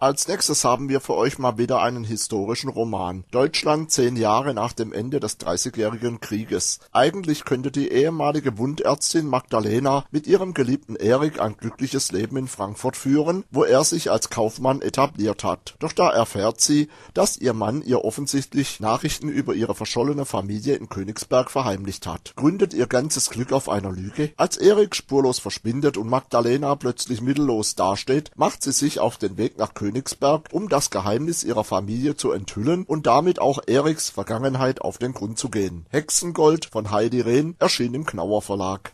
Als nächstes haben wir für euch mal wieder einen historischen Roman. Deutschland zehn Jahre nach dem Ende des Dreißigjährigen Krieges. Eigentlich könnte die ehemalige Wundärztin Magdalena mit ihrem geliebten Erik ein glückliches Leben in Frankfurt führen, wo er sich als Kaufmann etabliert hat. Doch da erfährt sie, dass ihr Mann ihr offensichtlich Nachrichten über ihre verschollene Familie in Königsberg verheimlicht hat. Gründet ihr ganzes Glück auf einer Lüge? Als Erik spurlos verschwindet und Magdalena plötzlich mittellos dasteht, macht sie sich auf den Weg nach Königsberg Königsberg, um das Geheimnis ihrer Familie zu enthüllen und damit auch Eriks Vergangenheit auf den Grund zu gehen. Hexengold von Heidi Rehn erschien im Knauer Verlag